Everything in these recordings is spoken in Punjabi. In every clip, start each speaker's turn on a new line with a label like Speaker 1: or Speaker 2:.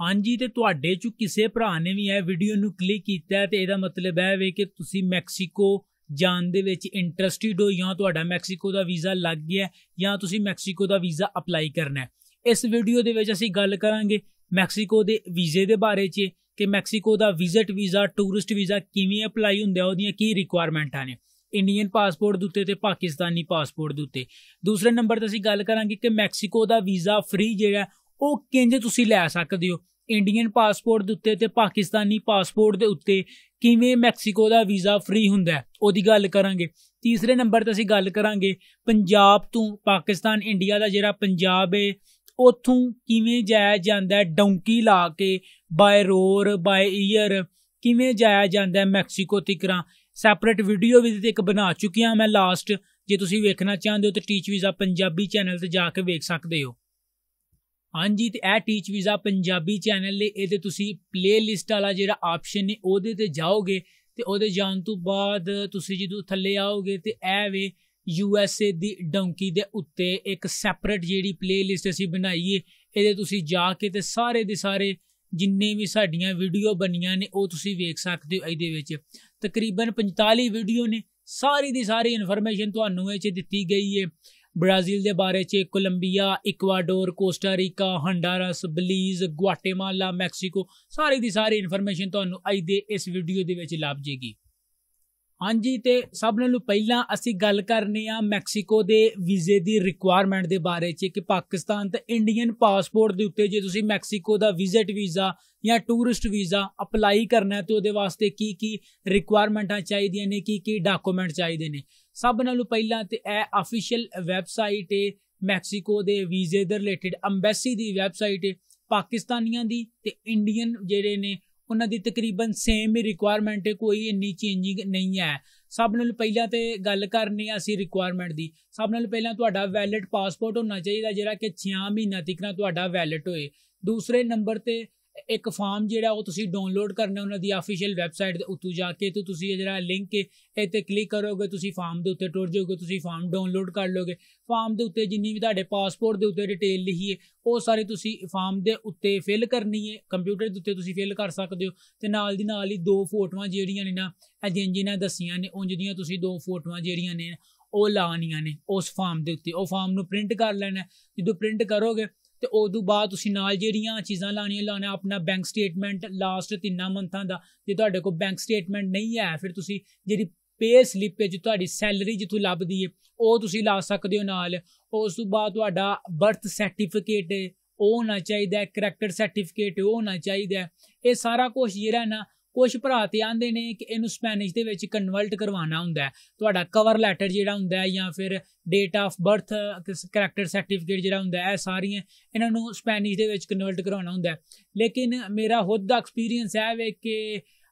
Speaker 1: ਹਾਂਜੀ ਤੇ ਤੁਹਾਡੇ ਚੋਂ ਕਿਸੇ ਭਰਾ ਨੇ ਵੀ ਇਹ ਵੀਡੀਓ ਨੂੰ ਕਲਿੱਕ ਕੀਤਾ ਤੇ ਇਹਦਾ ਮਤਲਬ ਹੈ ਵੇ ਕਿ ਤੁਸੀਂ ਮੈਕਸੀਕੋ ਜਾਣ ਦੇ ਵਿੱਚ ਇੰਟਰਸਟਿਡ ਹੋ ਜਾਂ ਤੁਹਾਡਾ ਮੈਕਸੀਕੋ ਦਾ ਵੀਜ਼ਾ ਲੱਗ ਗਿਆ ਜਾਂ ਤੁਸੀਂ ਮੈਕਸੀਕੋ ਦਾ ਵੀਜ਼ਾ ਅਪਲਾਈ ਕਰਨਾ ਹੈ ਇਸ ਵੀਡੀਓ ਦੇ ਵਿੱਚ ਅਸੀਂ ਗੱਲ ਕਰਾਂਗੇ ਮੈਕਸੀਕੋ ਦੇ ਵੀਜ਼ੇ ਦੇ ਬਾਰੇ 'ਚ ਕਿ ਮੈਕਸੀਕੋ ਦਾ ਵਿਜ਼ਿਟ ਵੀਜ਼ਾ ਟੂਰਿਸਟ ਵੀਜ਼ਾ ਕਿਵੇਂ ਅਪਲਾਈ ਹੁੰਦਾ ਹੈ ਉਹਦੀਆਂ ਕੀ ਰਿਕੁਆਇਰਮੈਂਟਾਂ ਨੇ ਇੰਡੀਅਨ ਪਾਸਪੋਰਟ ਦੇ ਉੱਤੇ ਤੇ ਪਾਕਿਸਤਾਨੀ ਪਾਸਪੋਰਟ ਦੇ ਉੱਤੇ ਦੂਸਰੇ ਨੰਬਰ ਤੇ ਅਸੀਂ ਗੱਲ ਕਰਾਂਗੇ ਕਿ ਮੈਕਸੀਕੋ ਦਾ ਵੀਜ਼ਾ ਫ੍ਰੀ ਜਿਹੜਾ ਉਹ ਕਿੰਜ ਤੁਸੀਂ ਲੈ ਸਕਦੇ ਹੋ ਇੰਡੀਅਨ ਪਾਸਪੋਰਟ ਦੇ ਉੱਤੇ ਤੇ ਪਾਕਿਸਤਾਨੀ ਪਾਸਪੋਰਟ ਦੇ ਉੱਤੇ ਕਿਵੇਂ ਮੈਕਸੀਕੋ ਦਾ ਵੀਜ਼ਾ ਫ੍ਰੀ ਹੁੰਦਾ ਉਹਦੀ ਗੱਲ ਕਰਾਂਗੇ ਤੀਸਰੇ ਨੰਬਰ ਤੇ ਅਸੀਂ ਗੱਲ ਕਰਾਂਗੇ ਪੰਜਾਬ ਤੋਂ ਪਾਕਿਸਤਾਨ ਇੰਡੀਆ ਦਾ ਜਿਹੜਾ ਪੰਜਾਬ ਹੈ ਉਥੋਂ ਕਿਵੇਂ ਜਾਇਆ ਜਾਂਦਾ ਡੌਂਕੀ ਲਾ ਕੇ ਬਾਏ ਰੋਰ ਬਾਏ ਈਅਰ ਕਿਵੇਂ ਜਾਇਆ ਜਾਂਦਾ ਮੈਕਸੀਕੋ ਤਿਕਰਾ ਸੈਪਰੇਟ ਵੀਡੀਓ ਵੀ ਤੇ ਇੱਕ ਬਣਾ ਚੁੱਕਿਆ ਮੈਂ ਲਾਸਟ ਜੇ ਤੁਸੀਂ ਵੇਖਣਾ ਚਾਹੁੰਦੇ ਹੋ ਤਾਂ ਟੀਚ ਵੀਜ਼ਾ ਪੰਜਾਬੀ ਚੈਨਲ ਤੇ ਜਾ ਕੇ ਵੇਖ ਸਕਦੇ ਹੋ ਹਾਂਜੀ ਤੇ ਇਹ ਟੀਚ ਵੀਜ਼ਾ ਪੰਜਾਬੀ ਚੈਨਲ ਲਈ ਇਹਦੇ ਤੁਸੀਂ ਪਲੇਲਿਸਟ ਵਾਲਾ ਜਿਹੜਾ ਆਪਸ਼ਨ ਨੇ ਉਹਦੇ ਤੇ ਜਾਓਗੇ ਤੇ ਉਹਦੇ ਜਾਣ ਤੋਂ ਬਾਅਦ ਤੁਸੀਂ ਜਦੋਂ ਥੱਲੇ ਆਓਗੇ ਤੇ ਇਹ ਵੇ ਯੂ ਐਸ ਏ ਦੀ ਡੌਂਕੀ ਦੇ ਉੱਤੇ ਇੱਕ ਸੈਪਰੇਟ ਜਿਹੜੀ ਪਲੇਲਿਸਟ ਅਸੀਂ ਬਣਾਈਏ ਇਹਦੇ ਤੁਸੀਂ ਜਾ ਕੇ ਤੇ ਸਾਰੇ ਦੇ ਸਾਰੇ ਜਿੰਨੇ ਵੀ ਸਾਡੀਆਂ ਵੀਡੀਓ ਬਣੀਆਂ ਨੇ ਉਹ ਤੁਸੀਂ ਵੇਖ ਸਕਦੇ ਹੋ ਇਹਦੇ ਵਿੱਚ ਤਕਰੀਬਨ 45 ਵੀਡੀਓ ਨੇ ਸਾਰੀ ਦੀ ਸਾਰੀ ਇਨਫੋਰਮੇਸ਼ਨ ਤੁਹਾਨੂੰ ਇਹ ਚ ਦਿੱਤੀ ਗਈ ਹੈ ਬ੍ਰਾਜ਼ੀਲ ਦੇ ਬਾਰੇ 'ਚ Colombia Ecuador Costa Rica Honduras Belize Guatemala Mexico ਸਾਰੇ ਦੀ ਸਾਰੀ ਇਨਫੋਰਮੇਸ਼ਨ ਤੁਹਾਨੂੰ ਅੱਜ ਦੇ ਇਸ ਵੀਡੀਓ ਦੇ ਵਿੱਚ ਲੱਭ ਜੇਗੀ ਹਾਂਜੀ ਤੇ ਸਭ ਨਾਲੋਂ ਪਹਿਲਾਂ ਅਸੀਂ ਗੱਲ ਕਰਨੀ ਆ ਮੈਕਸੀਕੋ ਦੇ ਵੀਜ਼ੇ ਦੀ ਰਿਕੁਆਇਰਮੈਂਟ ਦੇ ਬਾਰੇ ਚ ਕਿ ਪਾਕਿਸਤਾਨ ਤੇ ਇੰਡੀਅਨ ਪਾਸਪੋਰਟ ਦੇ ਉੱਤੇ ਜੇ ਤੁਸੀਂ ਮੈਕਸੀਕੋ ਦਾ ਵਿਜ਼ਿਟ ਵੀਜ਼ਾ ਜਾਂ ਟੂਰਿਸਟ ਵੀਜ਼ਾ ਅਪਲਾਈ ਕਰਨਾ ਤੇ ਉਹਦੇ ਵਾਸਤੇ ਕੀ ਕੀ ਰਿਕੁਆਇਰਮੈਂਟਾਂ ਚਾਹੀਦੀਆਂ ਨੇ ਕੀ ਕੀ ਡਾਕੂਮੈਂਟ ਚਾਹੀਦੇ ਨੇ ਸਭ ਨਾਲੋਂ ਪਹਿਲਾਂ ਤੇ ਇਹ ਅਫੀਸ਼ੀਅਲ ਵੈਬਸਾਈਟ ਹੈ ਮੈਕਸੀਕੋ ਦੇ ਵੀਜ਼ੇ ਦੇ ਰਿਲੇਟਡ ਐਮਬੈਸੀ ਦੀ ਵੈਬਸਾਈਟ ਹੈ ਪਾਕਿਸਤਾਨੀਆਂ ਦੀ ਤੇ ਇੰਡੀਅਨ ਜਿਹੜੇ ਨੇ ਉਹਨਾਂ ਦੀ ਤਕਰੀਬਨ ਸੇਮ ਹੀ ਰਿਕੁਆਇਰਮੈਂਟ ਹੈ ਕੋਈ ਇੰਨੀ ਚੇਂਜਿੰਗ ਨਹੀਂ ਹੈ ਸਭ ਨਾਲ ਪਹਿਲਾਂ ਤੇ ਗੱਲ ਕਰਨੀ ਆ ਅਸੀਂ ਰਿਕੁਆਇਰਮੈਂਟ ਦੀ ਸਭ ਨਾਲ ਪਹਿਲਾਂ ਤੁਹਾਡਾ ਵੈਲਿਡ ਪਾਸਪੋਰਟ ਹੋਣਾ ਚਾਹੀਦਾ ਜਿਹੜਾ ਕਿ 6 ਮਹੀਨਾ ਤੱਕ ਤੁਹਾਡਾ ਵੈਲਿਡ ਹੋਏ ਦੂਸਰੇ ਨੰਬਰ ਤੇ ਇੱਕ ਫਾਰਮ ਜਿਹੜਾ ਉਹ ਤੁਸੀਂ ਡਾਊਨਲੋਡ ਕਰਨਾ ਉਹਨਾਂ ਦੀ ਅਫੀਸ਼ੀਅਲ ਵੈਬਸਾਈਟ ਦੇ ਉੱਤੇ ਜਾ ਕੇ ਤੇ ਤੁਸੀਂ ਜਿਹੜਾ ਲਿੰਕ ਹੈ ਕਲਿੱਕ ਕਰੋਗੇ ਤੁਸੀਂ ਫਾਰਮ ਦੇ ਉੱਤੇ ਟੁਰ ਜਾਓਗੇ ਤੁਸੀਂ ਫਾਰਮ ਡਾਊਨਲੋਡ ਕਰ ਲੋਗੇ ਫਾਰਮ ਦੇ ਉੱਤੇ ਜਿੰਨੀ ਵੀ ਤੁਹਾਡੇ ਪਾਸਪੋਰਟ ਦੇ ਉੱਤੇ ਡਿਟੇਲ ਲਿਖੀ ਹੈ ਉਹ ਸਾਰੀ ਤੁਸੀਂ ਫਾਰਮ ਦੇ ਉੱਤੇ ਫਿਲ ਕਰਨੀ ਹੈ ਕੰਪਿਊਟਰ ਦੇ ਉੱਤੇ ਤੁਸੀਂ ਫਿਲ ਕਰ ਸਕਦੇ ਹੋ ਤੇ ਨਾਲ ਦੀ ਨਾਲ ਹੀ ਦੋ ਫੋਟੋਆਂ ਜਿਹੜੀਆਂ ਨੇ ਨਾ ਅਜਿੰਜੀ ਨੇ ਦੱਸੀਆਂ ਨੇ ਉਂਝ ਦੀਆਂ ਤੁਸੀਂ ਦੋ ਫੋਟੋਆਂ ਜਿਹੜੀਆਂ ਨੇ ਉਹ ਲਾਣੀਆਂ ਨੇ ਉਸ ਫਾਰਮ ਦੇ ਉੱਤੇ ਉਹ ਫਾਰਮ ਨੂੰ ਪ੍ਰਿੰਟ ਕਰ ਲੈਣਾ ਜਦੋਂ ਪ੍ਰਿੰਟ ਕਰੋਗੇ ਤੇ ਉਦੋਂ ਬਾਅਦ ਤੁਸੀਂ ਨਾਲ ਜਿਹੜੀਆਂ ਚੀਜ਼ਾਂ ਲਾਣੀਆਂ ਲਾਣਾ ਆਪਣਾ ਬੈਂਕ ਸਟੇਟਮੈਂਟ ਲਾਸਟ 3 ਮਹੀਨਿਆਂ ਦਾ ਜੇ ਤੁਹਾਡੇ ਕੋਲ ਬੈਂਕ ਸਟੇਟਮੈਂਟ ਨਹੀਂ ਹੈ ਫਿਰ ਤੁਸੀਂ ਜਿਹੜੀ ਪੇ ਸਲਿੱਪ ਹੈ ਜੋ ਤੁਹਾਡੀ ਸੈਲਰੀ ਜਿੱਥੋਂ ਲੱਭਦੀ ਹੈ ਉਹ ਤੁਸੀਂ ਲਾ ਸਕਦੇ ਹੋ ਨਾਲ ਉਸ ਤੋਂ ਬਾਅਦ ਤੁਹਾਡਾ ਬਰਥ ਸਰਟੀਫਿਕੇਟ ਉਹ ਹੋਣਾ ਚਾਹੀਦਾ ਹੈ ਕਰੈਕਟਰ ਸਰਟੀਫਿਕੇਟ ਉਹ ਹੋਣਾ ਚਾਹੀਦਾ ਹੈ ਇਹ ਸਾਰਾ ਕੁਝ ਜਿਹੜਾ ਨਾ ਕੁਝ ਭਰਾ ਤੇ ਆਂਦੇ ਨੇ ਕਿ ਇਹਨੂੰ ਸਪੈਨਿਸ਼ ਦੇ ਵਿੱਚ ਕਨਵਰਟ ਕਰਵਾਉਣਾ ਹੁੰਦਾ ਤੁਹਾਡਾ ਕਵਰ ਲੈਟਰ ਜਿਹੜਾ ਹੁੰਦਾ ਹੈ ਜਾਂ ਫਿਰ date of birth character certificate ਜਿਹੜਾ ਹੁੰਦਾ ਹੈ ਇਹ ਸਾਰੀਆਂ ਇਹਨਾਂ ਨੂੰ ਸਪੈਨਿਸ਼ ਦੇ ਵਿੱਚ ਕਨਵਰਟ ਕਰਵਾਉਣਾ ਹੁੰਦਾ ਲੇਕਿਨ ਮੇਰਾ ਖੁਦ ਦਾ ਐਕਸਪੀਰੀਅੰਸ ਹੈ ਵੇ ਕਿ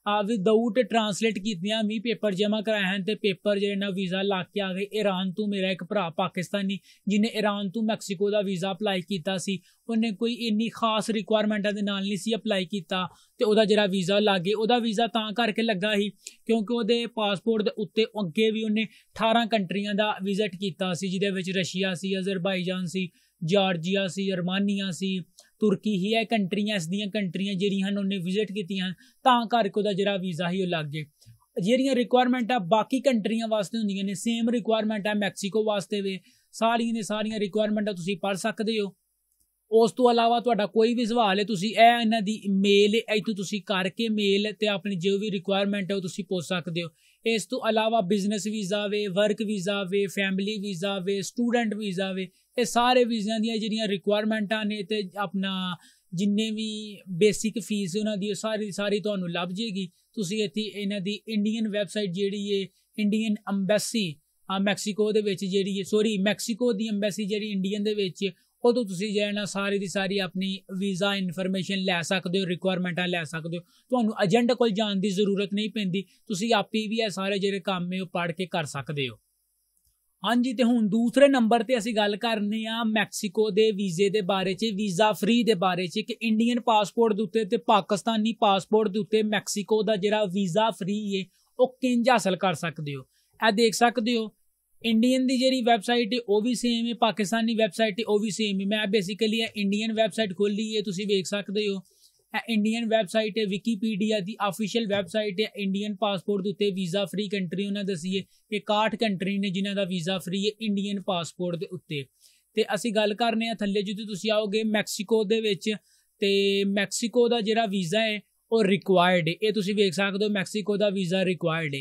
Speaker 1: ਆਪ ਵਿਦਆਊਟ ਟਰਾਂਸਲੇਟ ਕੀਤੀਆਂ ਮੀ ਪੇਪਰ ਜਮਾ ਕਰਾਏ ਹਨ ਤੇ ਪੇਪਰ ਜਿਹੜੇ ਨਾ ਵੀਜ਼ਾ ਲਾ ਕੇ ਆ ਗਏ ਈਰਾਨ ਤੋਂ ਮੇਰਾ ਇੱਕ ਭਰਾ ਪਾਕਿਸਤਾਨੀ ਜਿਨੇ ਈਰਾਨ ਤੋਂ ਮੈਕਸੀਕੋ ਦਾ ਵੀਜ਼ਾ ਅਪਲਾਈ ਕੀਤਾ ਸੀ ਉਹਨੇ ਕੋਈ ਇੰਨੀ ਖਾਸ ਰਿਕੁਆਇਰਮੈਂਟਾਂ ਦੇ ਨਾਲ ਨਹੀਂ ਸੀ ਅਪਲਾਈ ਕੀਤਾ ਤੇ ਉਹਦਾ ਜਿਹੜਾ ਵੀਜ਼ਾ ਲੱਗੇ ਉਹਦਾ ਵੀਜ਼ਾ ਤਾਂ ਕਰਕੇ ਲੱਗਾ ਸੀ ਕਿਉਂਕਿ ਉਹਦੇ ਪਾਸਪੋਰਟ ਦੇ ਉੱਤੇ ਅੱਗੇ ਵੀ ਉਹਨੇ 18 ਕੰਟਰੀਆਂ ਦਾ ਵਿਜ਼ਿਟ ਕੀਤਾ ਸੀ ਜਿਹਦੇ ਵਿੱਚ ਰਸ਼ੀਆ ਸੀ ਅਜ਼ਰਬਾਈਜਾਨ ਸੀ ਜਾਰਜੀਆ ਸੀ ਅਰਮਾਨੀਆ ਸੀ ਤੁਰਕੀ ਹੀ ਹੈ ਕੰਟਰੀਆਂ ਇਸ ਦੀਆਂ ਕੰਟਰੀਆਂ ਜਿਹੜੀਆਂ ਉਹਨੇ ਵਿਜ਼ਿਟ ਕੀਤੀਆਂ ਤਾਂ ਕਰਕੇ ਉਹਦਾ ਜਿਹੜਾ ਵੀਜ਼ਾ ਹੀ ਉਹ ਲੱਗ ਗਿਆ ਜਿਹੜੀਆਂ ਰਿਕੁਆਇਰਮੈਂਟਾਂ ਬਾਕੀ ਕੰਟਰੀਆਂ ਵਾਸਤੇ ਹੁੰਦੀਆਂ ਨੇ ਸੇਮ ਰਿਕੁਆਇਰਮੈਂਟ ਆ ਮੈਕਸੀਕੋ ਵਾਸਤੇ ਵੀ ਸਾਰੀਆਂ ਨੇ ਸਾਰੀਆਂ ਆ ਤੁਸੀਂ ਪੜ ਸਕਦੇ ਹੋ ਉਸ ਤੋਂ ਇਲਾਵਾ ਤੁਹਾਡਾ ਕੋਈ ਵੀ ਸਵਾਲ ਹੈ ਤੁਸੀਂ ਇਹ ਇਹਨਾਂ ਦੀ ਮੇਲ ਇੱਥੋਂ ਤੁਸੀਂ ਕਰਕੇ ਮੇਲ ਤੇ ਆਪਣੀ ਜੋ ਵੀ ਰਿਕੁਆਇਰਮੈਂਟ ਹੈ ਉਹ ਤੁਸੀਂ ਪੁੱਛ ਸਕਦੇ ਹੋ ਇਸ ਤੋਂ ਇਲਾਵਾ ਬਿਜ਼ਨਸ ਵੀਜ਼ਾ ਵੇ ਵਰਕ ਵੀਜ਼ਾ ਵੇ ਫੈਮਿਲੀ ਵੀਜ਼ਾ ਵੇ ਸਟੂਡੈਂਟ ਵੀਜ਼ਾ ਵੇ ਇਹ ਸਾਰੇ ਵੀਜ਼ਿਆਂ ਦੀਆਂ ਜਿਹੜੀਆਂ ਰਿਕੁਆਇਰਮੈਂਟਾਂ ਨੇ ਤੇ ਆਪਣਾ ਜਿੰਨੇ ਵੀ ਬੇਸਿਕ ਫੀਸ ਉਹਨਾਂ ਦੀ ਸਾਰੀ ਸਾਰੀ ਤੁਹਾਨੂੰ ਲੱਭ ਜੇਗੀ ਤੁਸੀਂ ਇੱਥੇ ਇਹਨਾਂ ਦੀ ਇੰਡੀਅਨ ਵੈਬਸਾਈਟ ਜਿਹੜੀ ਹੈ ਇੰਡੀਅਨ ਐਮਬੈਸੀ ਮੈਕਸੀਕੋ ਦੇ ਵਿੱਚ ਜਿਹੜੀ ਹੈ ਸੌਰੀ ਮੈਕਸੀਕੋ ਦੀ ਐਮਬੈਸੀ ਜਿਹੜੀ ਇੰਡੀਅਨ ਦੇ ਵਿੱਚ ਉਦੋਂ ਤੁਸੀਂ ਜਿਹੜਾ ਸਾਰੀ ਦੀ ਸਾਰੀ ਆਪਣੀ ਵੀਜ਼ਾ ਇਨਫੋਰਮੇਸ਼ਨ ਲੈ ਸਕਦੇ ਹੋ ਰਿਕੁਆਇਰਮੈਂਟਾਂ ਲੈ ਸਕਦੇ ਹੋ ਤੁਹਾਨੂੰ ਏਜੰਟ ਕੋਲ ਜਾਣ ਦੀ ਜ਼ਰੂਰਤ ਨਹੀਂ ਪੈਂਦੀ ਤੁਸੀਂ ਆਪੇ ਵੀ ਇਹ ਸਾਰੇ ਜਿਹੜੇ ਕੰਮ ਹੈ ਉਹ ਪੜ ਕੇ ਕਰ ਸਕਦੇ ਹੋ ਹਾਂਜੀ ਤੇ ਹੁਣ ਦੂਸਰੇ ਨੰਬਰ ਤੇ ਅਸੀਂ ਗੱਲ ਕਰਨੀ ਆ ਮੈਕਸੀਕੋ ਦੇ ਵੀਜ਼ੇ ਦੇ ਬਾਰੇ 'ਚ ਵੀਜ਼ਾ ਫ੍ਰੀ ਦੇ ਬਾਰੇ 'ਚ ਕਿ ਇੰਡੀਅਨ ਪਾਸਪੋਰਟ ਦੇ ਉੱਤੇ ਤੇ ਪਾਕਿਸਤਾਨੀ ਪਾਸਪੋਰਟ ਦੇ ਉੱਤੇ ਮੈਕਸੀਕੋ ਦਾ ਜਿਹੜਾ ਵੀਜ਼ਾ ਫ੍ਰੀ ਹੈ ਉਹ ਕਿੰਜ ਹਾਸਲ ਕਰ ਸਕਦੇ ਹੋ ਇਹ ਦੇਖ ਸਕਦੇ ਹੋ ਇੰਡੀਅਨ ਦੀ ਜਿਹੜੀ ਵੈਬਸਾਈਟ ਹੈ ਉਹ ਵੀ ਸੇਮ ਹੈ ਪਾਕਿਸਤਾਨੀ ਵੈਬਸਾਈਟ ਹੈ ਉਹ ਵੀ ਸੇਮ ਹੈ ਮੈਂ ਬੇਸਿਕਲੀ ਇਹ ਇੰਡੀਅਨ ਵੈਬਸਾਈਟ ਖੋਲੀ ਹੈ ਤੁਸੀਂ ਵੇਖ ਸਕਦੇ ਹੋ ਇਹ ਇੰਡੀਅਨ ਵੈਬਸਾਈਟ ਹੈ ਵਿਕੀਪੀਡੀਆ ਦੀ ਅਫੀਸ਼ੀਅਲ ਵੈਬਸਾਈਟ ਹੈ ਇੰਡੀਅਨ ਪਾਸਪੋਰਟ ਦੇ ਉੱਤੇ ਵੀਜ਼ਾ ਫ੍ਰੀ ਕੰਟਰੀ ਉਹਨਾਂ ਦੱਸੀਏ ਕਿ 61 ਕੰਟਰੀ ਨੇ ਜਿਨ੍ਹਾਂ ਦਾ ਵੀਜ਼ਾ ਫ੍ਰੀ ਹੈ ਇੰਡੀਅਨ ਪਾਸਪੋਰਟ ਦੇ ਉੱਤੇ ਤੇ ਅਸੀਂ ਗੱਲ ਕਰਨੇ ਆ ਥੱਲੇ ਜਿੱਥੇ ਤੁਸੀਂ ਆਓਗੇ ਮੈਕਸੀਕੋ ਦੇ ਵਿੱਚ ਤੇ ਮੈਕਸੀਕੋ ਦਾ ਜਿਹੜਾ ਵੀਜ਼ਾ ਹੈ ਉਹ ਰਿਕੁਆਇਰਡ ਹੈ ਇਹ ਤੁਸੀਂ ਵੇਖ ਸਕਦੇ ਹੋ ਮੈਕਸੀਕੋ ਦਾ ਵੀਜ਼ਾ ਰਿਕੁਆਇਰਡ ਹੈ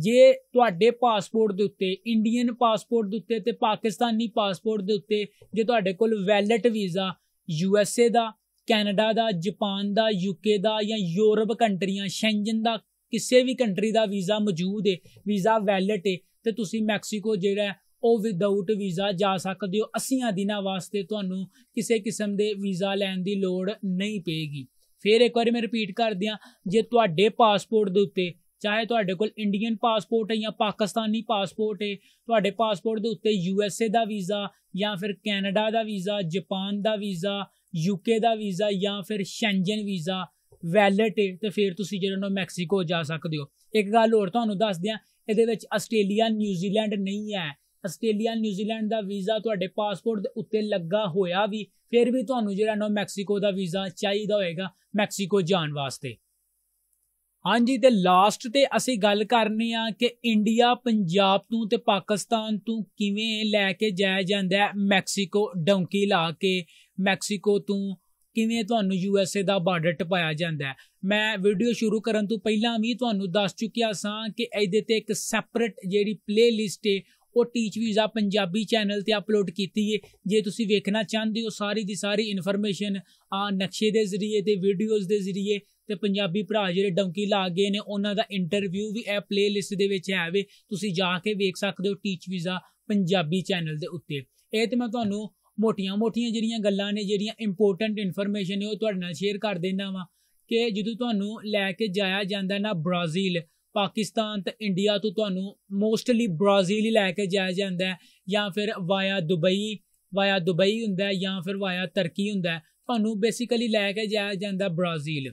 Speaker 1: ਜੇ ਤੁਹਾਡੇ ਪਾਸਪੋਰਟ ਦੇ ਉੱਤੇ ਇੰਡੀਅਨ ਪਾਸਪੋਰਟ ਦੇ ਉੱਤੇ ਤੇ ਪਾਕਿਸਤਾਨੀ ਪਾਸਪੋਰਟ ਦੇ ਉੱਤੇ ਜੇ ਤੁਹਾਡੇ ਕੋਲ valid visa U S A ਦਾ ਕੈਨੇਡਾ ਦਾ ਜਾਪਾਨ ਦਾ ਯੂਕੇ ਦਾ ਜਾਂ ਯੂਰਪ ਕੰਟਰੀਆਂ ਸ਼ੈਂਜਨ ਦਾ ਕਿਸੇ ਵੀ ਕੰਟਰੀ ਦਾ ਵੀਜ਼ਾ ਮੌਜੂਦ ਹੈ ਵੀਜ਼ਾ ਵੈਲਿਡ ਹੈ ਤੇ ਤੁਸੀਂ ਮੈਕਸੀਕੋ ਜਿਹੜਾ ਉਹ ਵਿਦਆਊਟ ਵੀਜ਼ਾ ਜਾ ਸਕਦੇ ਹੋ 80 ਦਿਨਾਂ ਵਾਸਤੇ ਤੁਹਾਨੂੰ ਕਿਸੇ ਕਿਸਮ ਦੇ ਵੀਜ਼ਾ ਲੈਣ ਦੀ ਲੋੜ ਨਹੀਂ ਪਏਗੀ ਫਿਰ ਇੱਕ ਵਾਰੀ ਮੈਂ ਰਿਪੀਟ ਕਰ ਦਿਆਂ ਜੇ ਤੁਹਾਡੇ ਪਾਸਪੋਰਟ ਦੇ ਉੱਤੇ ਚਾਹੇ ਤੁਹਾਡੇ ਕੋਲ ਇੰਡੀਅਨ ਪਾਸਪੋਰਟ ਹੈ ਜਾਂ ਪਾਕਿਸਤਾਨੀ ਪਾਸਪੋਰਟ ਹੈ ਤੁਹਾਡੇ ਪਾਸਪੋਰਟ ਦੇ ਉੱਤੇ ਯੂ ਐਸ ਏ ਦਾ ਵੀਜ਼ਾ ਜਾਂ ਫਿਰ ਕੈਨੇਡਾ ਦਾ ਵੀਜ਼ਾ ਜਾਪਾਨ ਦਾ ਵੀਜ਼ਾ ਯੂਕੇ ਦਾ ਵੀਜ਼ਾ ਜਾਂ ਫਿਰ ਸ਼ੈਂਜਨ ਵੀਜ਼ਾ ਵੈਲਿਡ ਹੈ ਤੇ ਫਿਰ ਤੁਸੀਂ ਜਿਹੜਾ ਨਾ ਮੈਕਸੀਕੋ ਜਾ ਸਕਦੇ ਹੋ ਇੱਕ ਗੱਲ ਹੋਰ ਤੁਹਾਨੂੰ ਦੱਸ ਦਿਆਂ ਇਹਦੇ ਵਿੱਚ ਆਸਟ੍ਰੇਲੀਆ ਨਿਊਜ਼ੀਲੈਂਡ ਨਹੀਂ ਹੈ ਆਸਟ੍ਰੇਲੀਆ ਨਿਊਜ਼ੀਲੈਂਡ ਦਾ ਵੀਜ਼ਾ ਤੁਹਾਡੇ ਪਾਸਪੋਰਟ ਦੇ ਉੱਤੇ ਲੱਗਾ ਹੋਇਆ ਵੀ ਫਿਰ ਵੀ ਤੁਹਾਨੂੰ ਜਿਹੜਾ ਨਾ ਮੈਕਸੀਕੋ ਦਾ ਵੀਜ਼ਾ ਚਾਹੀਦਾ ਹੋਏਗਾ ਮੈਕਸੀਕੋ ਜਾਣ ਵਾਸਤੇ ਹਾਂਜੀ ਤੇ ਲਾਸਟ ਤੇ ਅਸੀਂ ਗੱਲ ਕਰਨੀ ਆ ਕਿ ਇੰਡੀਆ ਪੰਜਾਬ ਤੋਂ ਤੇ ਪਾਕਿਸਤਾਨ ਤੋਂ ਕਿਵੇਂ ਲੈ ਕੇ ਜਾਇ ਜਾਂਦਾ ਹੈ ਮੈਕਸੀਕੋ ਡੌਂਕੀ ਲਾ ਕੇ ਮੈਕਸੀਕੋ ਤੋਂ ਕਿਵੇਂ ਤੁਹਾਨੂੰ ਯੂਐਸਏ ਦਾ ਬਾਰਡਰ ਟਪਾਇਆ ਜਾਂਦਾ ਮੈਂ ਵੀਡੀਓ ਸ਼ੁਰੂ ਕਰਨ ਤੋਂ ਪਹਿਲਾਂ ਵੀ ਤੁਹਾਨੂੰ ਦੱਸ ਚੁੱਕਿਆ ਸਾਂ ਕਿ ਇਹਦੇ ਤੇ ਇੱਕ ਸੈਪਰੇਟ ਜਿਹੜੀ ਪਲੇਲਿਸਟ ਹੈ ਉਹ ਟੀਚ ਵੀਜ਼ਾ ਪੰਜਾਬੀ ਚੈਨਲ ਤੇ ਅਪਲੋਡ ਕੀਤੀ ਹੈ ਜੇ ਤੁਸੀਂ ਵੇਖਣਾ ਚਾਹੁੰਦੇ ਹੋ ਸਾਰੀ ਦੀ ਸਾਰੀ ਇਨਫੋਰਮੇਸ਼ਨ ਆ ਨਕਸ਼ੇ ਦੇ ਜ਼ਰੀਏ ਤੇ ਵੀਡੀਓਜ਼ ਦੇ ਜ਼ਰੀਏ ਤੇ ਪੰਜਾਬੀ ਭਰਾ ਜਿਹੜੇ ਡੰਕੀ ਲਾ ਗਏ ਨੇ ਉਹਨਾਂ ਦਾ ਇੰਟਰਵਿਊ ਵੀ ਇਹ ਪਲੇਲਿਸਟ ਦੇ ਵਿੱਚ ਹੈ ਵੇ ਤੁਸੀਂ ਜਾ ਕੇ ਵੇਖ ਸਕਦੇ ਹੋ ਟੀਚ ਵੀਜ਼ਾ ਪੰਜਾਬੀ ਚੈਨਲ ਦੇ ਉੱਤੇ ਇਹ ਤੇ ਮੈਂ ਤੁਹਾਨੂੰ ਮੋਟੀਆਂ-ਮੋਟੀਆਂ ਜਿਹੜੀਆਂ ਗੱਲਾਂ ਨੇ ਜਿਹੜੀਆਂ ਇੰਪੋਰਟੈਂਟ ਇਨਫੋਰਮੇਸ਼ਨ ਨੇ ਉਹ ਤੁਹਾਡੇ ਨਾਲ ਸ਼ੇਅਰ ਕਰ ਦਿੰਦਾ ਵਾਂ ਕਿ ਜਦੋਂ ਤੁਹਾਨੂੰ ਲੈ ਕੇ ਜਾਇਆ ਜਾਂਦਾ ਨਾ ਬ੍ਰਾਜ਼ੀਲ ਪਾਕਿਸਤਾਨ ਤੇ ਇੰਡੀਆ ਤੋਂ ਤੁਹਾਨੂੰ ਮੋਸਟਲੀ ਬ੍ਰਾਜ਼ੀਲ ਹੀ ਲੈ ਕੇ ਜਾਇਆ ਜਾਂਦਾ ਹੈ ਜਾਂ ਫਿਰ ਵਾਇਆ ਦੁਬਈ ਵਾਇਆ ਦੁਬਈ ਹੁੰਦਾ ਹੈ ਜਾਂ ਫਿਰ ਵਾਇਆ ਤੁਰਕੀ ਹੁੰਦਾ ਹੈ ਤੁਹਾਨੂੰ ਬੇਸਿਕਲੀ ਲੈ ਕੇ ਜਾਇਆ ਜਾਂਦਾ ਬ੍ਰਾਜ਼ੀਲ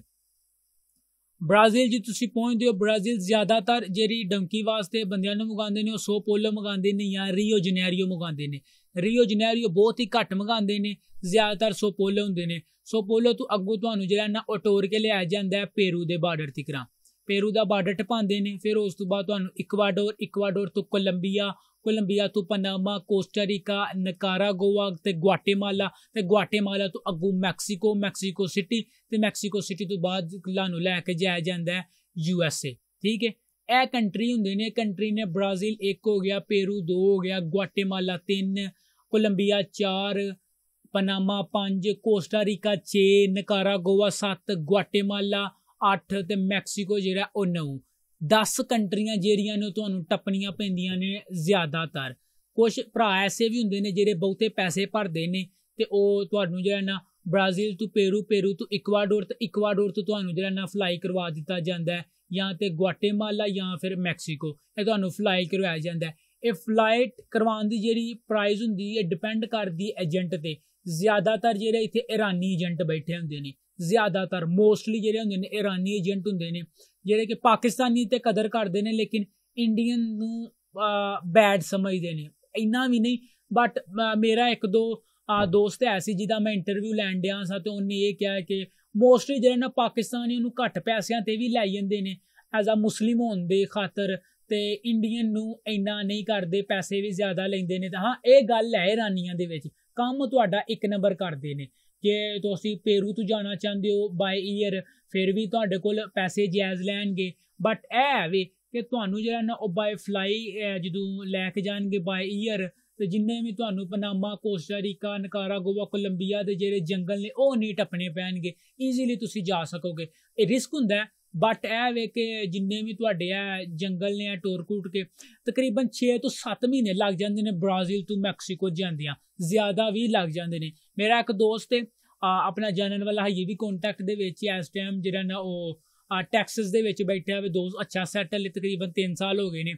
Speaker 1: ਬ੍ਰਾਜ਼ੀਲ ਜੀ ਤੁਸੀਂ ਪਹੁੰਚਦੇ ਹੋ ਬ੍ਰਾਜ਼ੀਲ ਜ਼ਿਆਦਾਤਰ ਜਿਹੜੀ ਡੰਕੀ ਵਾਸਤੇ ਬੰਦਿਆਂ ਨੂੰ ਮੰਗਾਉਂਦੇ ਨੇ ਉਹ ਸੋ ਪੋਲੋ ਮੰਗਾਉਂਦੇ ਨੇ ਜਾਂ ਰੀਓ ਜਨੇਰੀਓ ਮੰਗਾਉਂਦੇ ਨੇ ਰੀਓ ਜਨੇਰੀਓ ਬਹੁਤ ਹੀ ਘੱਟ ਮੰਗਾਉਂਦੇ ਨੇ ਜ਼ਿਆਦਾਤਰ ਸੋ ਪੋਲੋ ਹੁੰਦੇ ਨੇ ਸੋ ਪੋਲੋ ਤੋਂ ਅੱਗੋਂ ਤੁਹਾਨੂੰ ਜਿਹੜਾ ਨਾ ਉਟੋਰ ਕੇ ਲਿਆ ਜਾਂਦਾ ਹੈ ਪੇਰੂ ਦੇ ਬਾਰਡਰ ਤੀਕਰਾਂ ਪੇਰੂ ਦਾ ਬਾਰਡਰ ਟਪਾਉਂਦੇ ਨੇ ਫਿਰ ਉਸ ਤੋਂ ਬਾਅਦ ਤੁਹਾਨੂੰ ਇਕਵਾਡੋਰ ਇਕਵਾਡੋਰ ਤੋਂ ਕੋਲੰਬੀਆ ਕੋਲੰਬੀਆ ਤੋਂ ਪਨਾਮਾ ਕੋਸਟਾਰੀਕਾ ਨਿਕਾਰਾਗੋਆ ਤੇ ਗੁਆਟੇਮਾਲਾ ਤੇ ਗੁਆਟੇਮਾਲਾ ਤੋਂ ਅੱਗੂ ਮੈਕਸੀਕੋ ਮੈਕਸੀਕੋ ਸਿਟੀ ਤੇ ਮੈਕਸੀਕੋ ਸਿਟੀ ਤੋਂ ਬਾਅਦ ਨੂੰ ਲੈ ਕੇ ਜਾਇਆ ਜਾਂਦਾ ਹੈ ਯੂ ਐਸ ਏ ਠੀਕ ਹੈ ਇਹ ਕੰਟਰੀ ਹੁੰਦੇ ਨੇ ਕੰਟਰੀ ਨੇ ਬ੍ਰਾਜ਼ੀਲ 1 ਹੋ ਗਿਆ ਪੇਰੂ 2 ਹੋ ਗਿਆ Guatemala 3 Colombia 4 Panama 5 Costa Rica 6 Nicaragua 7 Guatemala 8 ਤੇ ਮੈਕਸੀਕੋ ਜਿਹੜਾ ਉਹ 9 10 ਕੰਟਰੀਆਂ ਜਿਹੜੀਆਂ ਨੇ ਤੁਹਾਨੂੰ ਟੱਪਣੀਆਂ ਪੈਂਦੀਆਂ ਨੇ ਜ਼ਿਆਦਾਤਰ ਕੁਝ ਭਰਾ ਐਸੇ ਵੀ ਹੁੰਦੇ ਨੇ ਜਿਹੜੇ ਬਹੁਤੇ ਪੈਸੇ ਭਰਦੇ ਨੇ ਤੇ ਉਹ ਤੁਹਾਨੂੰ ਜਿਹੜਾ ਨਾ ਬ੍ਰਾਜ਼ੀਲ ਤੋਂ ਪੇਰੂ ਪੇਰੂ ਤੋਂ ਇਕਵਾਡੋਰ ਤੋਂ ਇਕਵਾਡੋਰ ਤੋਂ ਤੁਹਾਨੂੰ ਜਿਹੜਾ ਨਾ ਫਲਾਈ ਕਰਵਾ ਦਿੱਤਾ ਜਾਂਦਾ ਹੈ ਜਾਂ ਤੇ ਗੁਆਟੇਮਾਲਾ ਜਾਂ ਫਿਰ ਮੈਕਸੀਕੋ ਇਹ ਤੁਹਾਨੂੰ ਫਲਾਈ ਕਰਵਾਇਆ ਜਾਂਦਾ ਹੈ ਇਹ ਫਲਾਈਟ ਕਰਵਾਉਣ ਦੀ ਜਿਹੜੀ ਪ੍ਰਾਈਸ ਹੁੰਦੀ ਹੈ ਡਿਪੈਂਡ ਕਰਦੀ ਏਜੰਟ ਤੇ ਜ਼ਿਆਦਾਤਰ ਜਿਹੜੇ ਇੱਥੇ ਇਰਾਨੀ ਏਜੰਟ ਬੈਠੇ ਹੁੰਦੇ ਨੇ ਜ਼ਿਆਦਾਤਰ ਮੋਸਟਲੀ ਜਿਹੜੇ ਹੁੰਦੇ ਨੇ ਇਰਾਨੀ ਏਜੰਟ ਹੁੰਦੇ ਨੇ ਜਿਹੜੇ ਕਿ ਪਾਕਿਸਤਾਨੀ ਤੇ ਕਦਰ ਕਰਦੇ ਨੇ ਲੇਕਿਨ ਇੰਡੀਅਨ ਨੂੰ ਬੈਡ ਸਮਝਦੇ ਨੇ ਇੰਨਾ ਵੀ ਨਹੀਂ ਬਟ ਮੇਰਾ ਇੱਕ ਦੋ ਦੋਸਤ ਹੈ ਸੀ ਜਿਹਦਾ ਮੈਂ ਇੰਟਰਵਿਊ ਲੈਣ ਡਿਆ ਸਾਂ ਤੇ ਉਹਨੇ ਇਹ ਕਿਹਾ ਕਿ ਮੋਸਟਲੀ ਜਿਹੜੇ ਨਾ ਪਾਕਿਸਤਾਨੀ ਉਹਨੂੰ ਘੱਟ ਪੈਸਿਆਂ ਤੇ ਵੀ ਲੈ ਜਾਂਦੇ ਨੇ ਐਜ਼ ਅ ਮੁਸਲਿਮ ਹੋਣ ਦੇ ਖਾਤਰ ਤੇ ਇੰਡੀਅਨ ਨੂੰ ਇੰਨਾ ਨਹੀਂ ਕਰਦੇ ਪੈਸੇ ਵੀ ਜ਼ਿਆਦਾ ਲੈਂਦੇ ਨੇ ਤਾਂ ਹਾਂ ਇਹ ਗੱਲ ਹੈ ਇਰਾਨੀਆਂ ਦੇ ਵਿੱਚ ਕੰਮ ਤੁਹਾਡਾ ਇੱਕ ਨੰਬਰ ਕਰਦੇ ਨੇ ਜੇ ਤੁਸੀਂ ਪੇਰੂ ਤੋਂ ਜਾਣਾ ਚਾਹੁੰਦੇ ਹੋ ਬਾਈ ਈਅਰ ਫਿਰ ਵੀ ਤੁਹਾਡੇ ਕੋਲ ਪੈਸੇ ਜਾਇਜ਼ ਲੈਣਗੇ ਬਟ ਇਹ ਵੇ ਕਿ ਤੁਹਾਨੂੰ ਜਿਹੜਾ ਨਾ ਉਹ ਬਾਈ ਫਲਾਈ ਜਦੋਂ ਲੈ ਕੇ ਜਾਣਗੇ ਬਾਈ ਈਅਰ ਤੇ ਜਿੰਨੇ ਵੀ ਤੁਹਾਨੂੰ ਪਨਾਮਾ ਕੋਸਟਾਰੀਕਾ ਗੋਆ ਕੋਲੰਬੀਆ ਦੇ ਜਿਹੜੇ ਜੰਗਲ ਨੇ ਉਹ ਨਹੀਂ ਟੱਪਣੇ ਪੈਣਗੇ ਈਜ਼ੀਲੀ ਤੁਸੀਂ ਜਾ ਸਕੋਗੇ ਇਹ ਰਿਸਕ ਹੁੰਦਾ ਬਟ ਇਹ ਵੇ ਕਿ ਜਿੰਨੇ ਵੀ ਤੁਹਾਡੇ ਆ ਜੰਗਲ ਨੇ ਆ ਟੋਰ ਕੂਟ ਕੇ ਤਕਰੀਬਨ 6 ਤੋਂ 7 ਮਹੀਨੇ ਲੱਗ ਜਾਂਦੇ ਨੇ ਬ੍ਰਾਜ਼ੀਲ ਤੋਂ ਮੈਕਸੀਕੋ ਜਾਂਦਿਆਂ ਜ਼ਿਆਦਾ ਵੀ ਲੱਗ ਜਾਂਦੇ ਨੇ ਮੇਰਾ ਇੱਕ ਦੋਸਤ ਹੈ ਆਪਣਾ ਜਨਨ ਵਾਲਾ ਹੈ ਇਹ ਵੀ ਕੰਟੈਕਟ ਦੇ ਵਿੱਚ ਇਸ ਟਾਈਮ ਜਿਹੜਾ ਨਾ ਉਹ ਟੈਕਸਸ ਦੇ ਵਿੱਚ ਬੈਠਿਆ ਹੋਵੇ ਦੋਸਤ ਅੱਛਾ ਸੈਟਲ ਤਕਰੀਬਨ 3 ਸਾਲ ਹੋ ਗਏ ਨੇ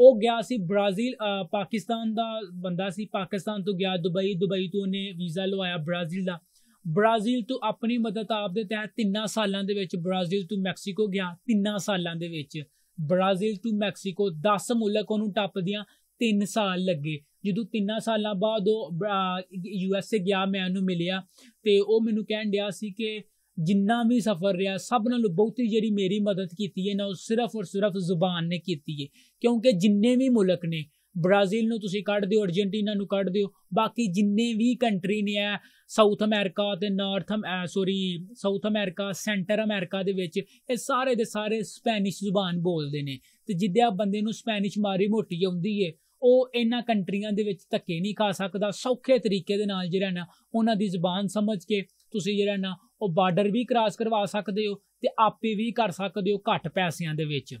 Speaker 1: ਉਹ ਗਿਆ ਸੀ ਬ੍ਰਾਜ਼ੀਲ ਪਾਕਿਸਤਾਨ ਦਾ ਬੰਦਾ ਸੀ ਪਾਕਿਸਤਾਨ ਤੋਂ ਗਿਆ ਦੁਬਈ ਦੁਬਈ ਤੋਂ ਉਹਨੇ ਵੀਜ਼ਾ ਲਵਾਇਆ ਬ੍ਰਾਜ਼ੀਲ ਦਾ ਬ੍ਰਾਜ਼ੀਲ ਤੋਂ ਆਪਣੀ ਮਦਦ ਆਪ ਦੇ ਤਹਿਤ ਤਿੰਨਾਂ ਸਾਲਾਂ ਦੇ ਵਿੱਚ ਬ੍ਰਾਜ਼ੀਲ ਤੋਂ ਮੈਕਸੀਕੋ ਗਿਆ ਤਿੰਨਾਂ ਸਾਲਾਂ ਦੇ ਵਿੱਚ ਬ੍ਰਾਜ਼ੀਲ ਤੋਂ ਮੈਕਸੀਕੋ 10 ਮੁਲਕ ਉਹਨੂੰ ਟੱਪਦਿਆਂ 3 ਸਾਲ ਲੱਗੇ ਜਦੋਂ 3 ਸਾਲਾਂ ਬਾਅਦ ਉਹ ਯੂ ਐਸ ਏ ਗਿਆ ਮੈਂ ਉਹਨੂੰ ਮਿਲਿਆ ਤੇ ਉਹ ਮੈਨੂੰ ਕਹਿਣ ਡਿਆ ਸੀ ਕਿ ਜਿੰਨਾ ਵੀ ਸਫ਼ਰ ਰਿਹਾ ਸਭ ਨਾਲ ਬਹੁਤੀ ਜਿਹੜੀ ਮੇਰੀ ਮਦਦ ਕੀਤੀ ਹੈ ਨਾ ਉਹ ਸਿਰਫ ਔਰ ਸਿਰਫ ਜ਼ੁਬਾਨ ਨੇ ਕੀਤੀ ਹੈ ਕਿਉਂਕਿ ਜਿੰਨੇ ਵੀ ਮੁਲਕ ਨੇ ਬ੍ਰਾਜ਼ੀਲ ਨੂੰ ਤੁਸੀਂ ਕੱਢ ਦਿਓ ਅਰਜنٹੀਨਾ ਨੂੰ ਕੱਢ ਦਿਓ ਬਾਕੀ ਜਿੰਨੇ ਵੀ ਕੰਟਰੀ ਨੇ ਆ ਸਾਊਥ ਅਮਰੀਕਾ ਤੇ North sorry South America Centre America ਦੇ ਵਿੱਚ ਇਹ ਸਾਰੇ ਦੇ ਸਾਰੇ ਸਪੈਨਿਸ਼ ਜ਼ੁਬਾਨ ਬੋਲਦੇ ਨੇ ਤੇ ਜਿੱਦਿਆ ਬੰਦੇ ਨੂੰ ਸਪੈਨਿਸ਼ ਮਾਰੀ ਮੋਟੀ ਆਉਂਦੀ ਏ ਉਹ ਇਹਨਾਂ ਕੰਟਰੀਆਂ ਦੇ ਵਿੱਚ ਧੱਕੇ ਨਹੀਂ ਖਾ ਸਕਦਾ ਸੌਖੇ ਤਰੀਕੇ ਦੇ ਨਾਲ ਜਿਹੜਾ ਨਾ ਉਹਨਾਂ ਦੀ ਜ਼ੁਬਾਨ ਸਮਝ ਕੇ ਤੁਸੀਂ ਜਿਹੜਾ ਨਾ ਉਹ ਬਾਰਡਰ ਵੀ ਕ੍ਰਾਸ ਕਰਵਾ ਸਕਦੇ ਹੋ ਤੇ ਆਪੇ ਵੀ ਕਰ ਸਕਦੇ ਹੋ ਘੱਟ ਪੈਸਿਆਂ ਦੇ ਵਿੱਚ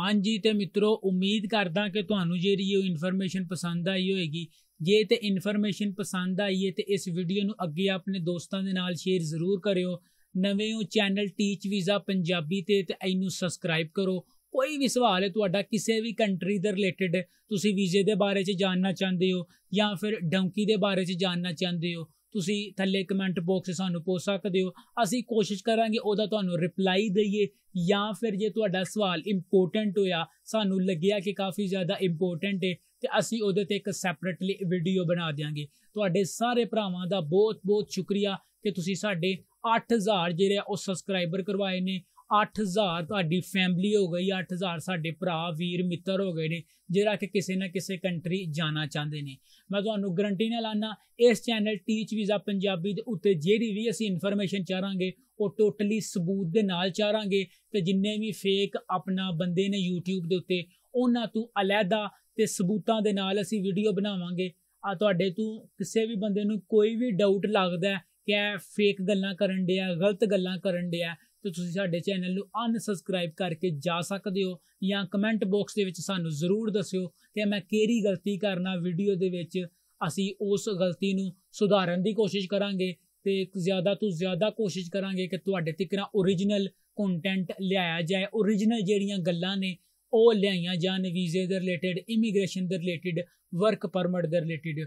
Speaker 1: ਹਾਂਜੀ ਤੇ ਮਿੱਤਰੋ ਉਮੀਦ ਕਰਦਾ ਕਿ ਤੁਹਾਨੂੰ ਜਿਹੜੀ ਇਹ ਇਨਫੋਰਮੇਸ਼ਨ ਪਸੰਦ ਆਈ ਹੋਏਗੀ ਜੇ ਤੇ ਇਨਫੋਰਮੇਸ਼ਨ ਪਸੰਦ ਆਈ ਹੈ ਤੇ ਇਸ ਵੀਡੀਓ ਨੂੰ ਅੱਗੇ ਆਪਣੇ ਦੋਸਤਾਂ ਦੇ ਨਾਲ ਸ਼ੇਅਰ ਜ਼ਰੂਰ ਕਰਿਓ ਨਵੇਂ ਹੋ ਚੈਨਲ ਟੀਚ ਵੀਜ਼ਾ ਪੰਜਾਬੀ ਤੇ ਤੇ ਇਹਨੂੰ ਸਬਸਕ੍ਰਾਈਬ ਕਰੋ ਕੋਈ ਵੀ ਸਵਾਲ ਹੈ ਤੁਹਾਡਾ ਕਿਸੇ ਵੀ ਕੰਟਰੀ ਦੇ ਰਿਲੇਟਡ ਤੁਸੀਂ ਵੀਜ਼ੇ ਦੇ ਬਾਰੇ 'ਚ ਜਾਣਨਾ ਚਾਹੁੰਦੇ ਹੋ ਜਾਂ ਫਿਰ ਡੌਂਕੀ ਦੇ ਬਾਰੇ 'ਚ ਜਾਣਨਾ ਚਾਹੁੰਦੇ ਹੋ ਤੁਸੀਂ ਥੱਲੇ ਕਮੈਂਟ ਬਾਕਸ 'ਚ ਸਾਨੂੰ ਪੁੱਛ ਸਕਦੇ ਹੋ ਅਸੀਂ ਕੋਸ਼ਿਸ਼ ਕਰਾਂਗੇ ਉਹਦਾ ਤੁਹਾਨੂੰ ਰਿਪਲਾਈ ਦਈਏ ਜਾਂ ਫਿਰ ਜੇ ਤੁਹਾਡਾ ਸਵਾਲ ਇੰਪੋਰਟੈਂਟ ਹੋਇਆ ਸਾਨੂੰ ਲੱਗਿਆ ਕਿ ਕਾਫੀ ਜ਼ਿਆਦਾ ਇੰਪੋਰਟੈਂਟ ਹੈ ਤੇ ਅਸੀਂ ਉਹਦੇ ਤੇ ਇੱਕ ਸੈਪਰੇਟਲੀ ਵੀਡੀਓ ਬਣਾ ਦਿਆਂਗੇ ਤੁਹਾਡੇ ਸਾਰੇ ਭਰਾਵਾਂ ਦਾ ਬਹੁਤ ਬਹੁਤ ਸ਼ੁਕਰੀਆ ਕਿ ਤੁਸੀਂ ਸਾਡੇ 8000 ਜਿਹੜੇ ਉਹ ਸਬਸਕ੍ਰਾਈਬਰ ਕਰਵਾਏ ਨੇ 8000 ਤੁਹਾਡੀ ਫੈਮਿਲੀ ਹੋ ਗਈ 8000 ਸਾਡੇ ਭਰਾ ਵੀਰ ਮਿੱਤਰ ਹੋ ਗਏ ਨੇ ਜਿਹੜਾ ਕਿ ਕਿਸੇ ਨਾ ਕਿਸੇ ਕੰਟਰੀ ਜਾਣਾ ਚਾਹੁੰਦੇ ਨੇ ਮੈਂ ਤੁਹਾਨੂੰ ਗਰੰਟੀ ਨਾਲ ਆਨਾ ਇਸ ਚੈਨਲ ਟੀਚ ਵੀਜ਼ਾ ਪੰਜਾਬੀ ਦੇ ਉੱਤੇ ਜਿਹੜੀ ਵੀ ਅਸੀਂ ਇਨਫੋਰਮੇਸ਼ਨ ਚਾਹਾਂਗੇ ਉਹ ਟੋਟਲੀ ਸਬੂਤ ਦੇ ਨਾਲ ਚਾਹਾਂਗੇ ਤੇ ਜਿੰਨੇ ਵੀ ਫੇਕ ਆਪਣਾ ਬੰਦੇ ਨੇ YouTube ਦੇ ਉੱਤੇ ਉਹਨਾਂ ਤੋਂ ਅਲੱਗਾ ਤੇ ਸਬੂਤਾਂ ਦੇ ਨਾਲ ਅਸੀਂ ਵੀਡੀਓ ਬਣਾਵਾਂਗੇ ਆ ਤੁਹਾਡੇ ਤੋਂ ਕਿਸੇ ਵੀ ਬੰਦੇ ਨੂੰ ਕੋਈ ਵੀ ਡਾਊਟ ਲੱਗਦਾ ਕਿ ਇਹ ਫੇਕ ਗੱਲਾਂ ਕਰਨ ਡਿਆ ਗਲਤ ਗੱਲਾਂ ਕਰਨ ਡਿਆ ਤੇ ਤੁਸੀਂ ਸਾਡੇ ਚੈਨਲ ਨੂੰ ਅਨਸਬਸਕ੍ਰਾਈਬ ਕਰਕੇ ਜਾ ਸਕਦੇ ਹੋ ਜਾਂ ਕਮੈਂਟ ਬਾਕਸ ਦੇ ਵਿੱਚ ਸਾਨੂੰ ਜ਼ਰੂਰ ਦੱਸਿਓ ਕਿ ਮੈਂ ਕਿਹੜੀ ਗਲਤੀ ਕਰਨਾ ਵੀਡੀਓ ਦੇ ਵਿੱਚ ਅਸੀਂ ਉਸ ਗਲਤੀ ਨੂੰ ਸੁਧਾਰਨ ਦੀ ਕੋਸ਼ਿਸ਼ ਕਰਾਂਗੇ ਤੇ ਜ਼ਿਆਦਾ ਤੋਂ ਜ਼ਿਆਦਾ ਕੋਸ਼ਿਸ਼ ਕਰਾਂਗੇ ਕਿ ਤੁਹਾਡੇ ਤੱਕ ਨਾ origignal ਕੰਟੈਂਟ ਲਿਆਇਆ ਜਾਏ origignal ਜਿਹੜੀਆਂ ਗੱਲਾਂ ਨੇ ਉਹ ਲਿਆਈਆਂ ਜਾਣ ਵੀਜ਼ੇ ਦੇ ਰਿਲੇਟਡ ਇਮੀਗ੍ਰੇਸ਼ਨ ਦੇ ਰਿਲੇਟਡ ਵਰਕ ਪਰਮਿਟ ਦੇ ਰਿਲੇਟਡ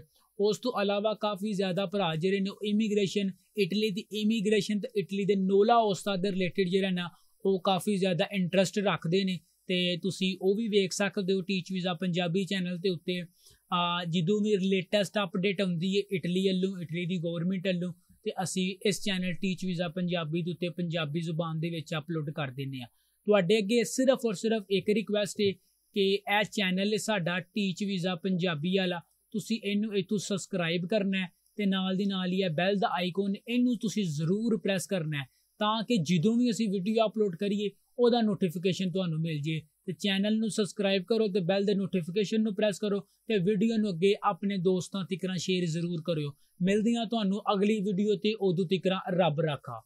Speaker 1: ਉਸ ਤੋਂ ਇਲਾਵਾ ਕਾਫੀ ਜ਼ਿਆਦਾ ਭਰਾ ਜਿਹੜੇ ਨੇ ਇਮੀਗ੍ਰੇਸ਼ਨ ਇਟਲੀ ਦੀ ਇਮੀਗ੍ਰੇਸ਼ਨ ਤੇ ਇਟਲੀ ਦੇ ਨੋਲਾ ਉਸਤਾਦ ਦੇ ਰਿਲੇਟਡ ਜਿਹੜਾ ਨਾ ਉਹ ਕਾਫੀ ਜ਼ਿਆਦਾ ਇੰਟਰਸਟ ਰੱਖਦੇ ਨੇ ਤੇ ਤੁਸੀਂ ਉਹ ਵੀ ਵੇਖ ਸਕਦੇ ਹੋ ਟੀਚ ਵੀਜ਼ਾ ਪੰਜਾਬੀ ਚੈਨਲ ਤੇ ਉੱਤੇ ਆ ਜਿੱਦੂ ਵੀ ਲੇਟੈਸਟ ਅਪਡੇਟ ਆਉਂਦੀ ਹੈ ਇਟਲੀ ਵੱਲੋਂ ਇਟਲੀ ਦੀ ਗਵਰਨਮੈਂਟ ਵੱਲੋਂ ਤੇ ਅਸੀਂ ਇਸ ਚੈਨਲ ਟੀਚ ਵੀਜ਼ਾ ਪੰਜਾਬੀ ਦੇ ਉੱਤੇ ਪੰਜਾਬੀ ਜ਼ੁਬਾਨ ਦੇ ਵਿੱਚ ਅਪਲੋਡ ਕਰ ਦਿੰਨੇ ਆ ਤੁਹਾਡੇ ਅੱਗੇ ਸਿਰਫ ਔਰ ਸਿਰਫ ਇੱਕ ਰਿਕੁਐਸਟ ਹੈ ਕਿ ਇਹ ਚੈਨਲ ਸਾਡਾ ਟੀਚ ਵੀਜ਼ਾ ਪੰਜਾਬੀ ਵਾਲਾ ਤੁਸੀਂ ਇਹਨੂੰ ਇਥੋਂ ਸਬਸਕ੍ਰਾਈਬ ਕਰਨਾ ਹੈ ਤੇ ਨਾਲ ਦੀ ਨਾਲ ਹੀ ਹੈ ਬੈਲ ਦਾ ਆਈਕਨ ਇਹਨੂੰ ਤੁਸੀਂ ਜ਼ਰੂਰ ਪ੍ਰੈਸ ਕਰਨਾ ਹੈ ਤਾਂ ਕਿ ਜਦੋਂ ਵੀ ਅਸੀਂ ਵੀਡੀਓ ਅਪਲੋਡ ਕਰੀਏ ਉਹਦਾ ਨੋਟੀਫਿਕੇਸ਼ਨ ਤੁਹਾਨੂੰ ਮਿਲ ਜੇ ਤੇ ਚੈਨਲ ਨੂੰ ਸਬਸਕ੍ਰਾਈਬ ਕਰੋ ਤੇ ਬੈਲ ਦੇ ਨੋਟੀਫਿਕੇਸ਼ਨ ਨੂੰ ਪ੍ਰੈਸ ਕਰੋ ਤੇ ਵੀਡੀਓ ਨੂੰ ਅੱਗੇ ਆਪਣੇ ਦੋਸਤਾਂ ਤੱਕ ਸ਼ੇਅਰ ਜ਼ਰੂਰ ਕਰਿਓ ਮਿਲਦੀਆਂ ਤੁਹਾਨੂੰ ਅਗਲੀ ਵੀਡੀਓ ਤੇ ਉਦੋਂ ਤੱਕ ਰੱਬ ਰਾਖਾ